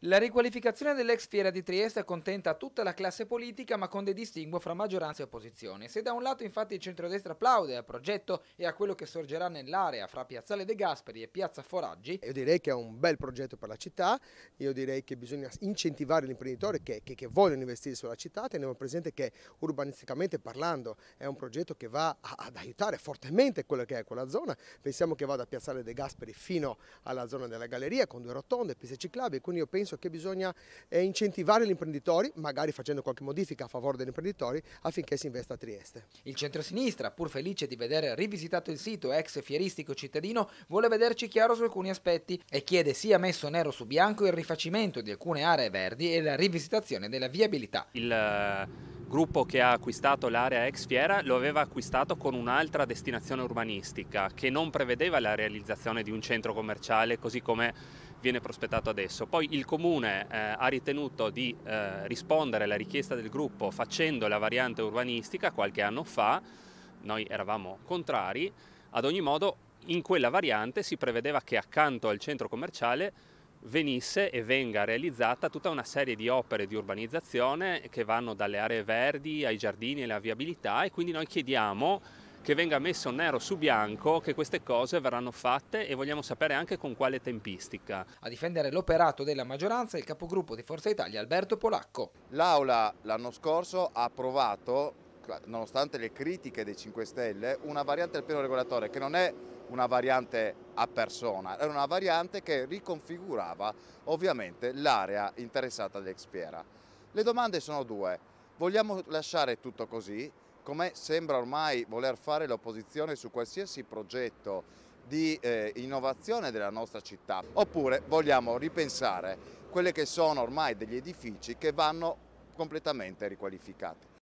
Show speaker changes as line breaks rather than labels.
La riqualificazione dell'ex fiera di Trieste accontenta tutta la classe politica ma con dei distinguo fra maggioranza e opposizione. Se da un lato infatti il centrodestra applaude al progetto e a quello che sorgerà nell'area fra Piazzale De Gasperi e Piazza Foraggi. Io
direi che è un bel progetto per la città, io direi che bisogna incentivare gli imprenditori che, che, che vogliono investire sulla città, teniamo presente che urbanisticamente parlando è un progetto che va ad aiutare fortemente quella che è quella zona, pensiamo che vada da Piazzale De Gasperi fino alla zona della galleria con due rotonde, piste ciclabili, quindi io penso penso che bisogna eh, incentivare gli imprenditori, magari facendo qualche modifica a favore degli imprenditori, affinché si investa a Trieste.
Il centro-sinistra, pur felice di vedere rivisitato il sito ex fieristico cittadino, vuole vederci chiaro su alcuni aspetti e chiede sia messo nero su bianco il
rifacimento di alcune aree verdi e la rivisitazione della viabilità. Il eh, gruppo che ha acquistato l'area ex fiera lo aveva acquistato con un'altra destinazione urbanistica che non prevedeva la realizzazione di un centro commerciale così come viene prospettato adesso. Poi il comune eh, ha ritenuto di eh, rispondere alla richiesta del gruppo facendo la variante urbanistica qualche anno fa, noi eravamo contrari, ad ogni modo in quella variante si prevedeva che accanto al centro commerciale venisse e venga realizzata tutta una serie di opere di urbanizzazione che vanno dalle aree verdi ai giardini e alla viabilità e quindi noi chiediamo che venga messo nero su bianco che queste cose verranno fatte e vogliamo sapere anche con quale tempistica. A difendere l'operato della
maggioranza il capogruppo di Forza Italia Alberto Polacco. L'Aula l'anno scorso ha approvato nonostante le critiche dei 5 Stelle, una variante del piano regolatore che non è una variante a persona, era una variante che riconfigurava ovviamente l'area interessata dell'Expiera. Le domande sono due, vogliamo lasciare tutto così, come sembra ormai voler fare l'opposizione su qualsiasi progetto di eh, innovazione della nostra città, oppure vogliamo ripensare quelle che sono ormai degli edifici che vanno completamente riqualificati.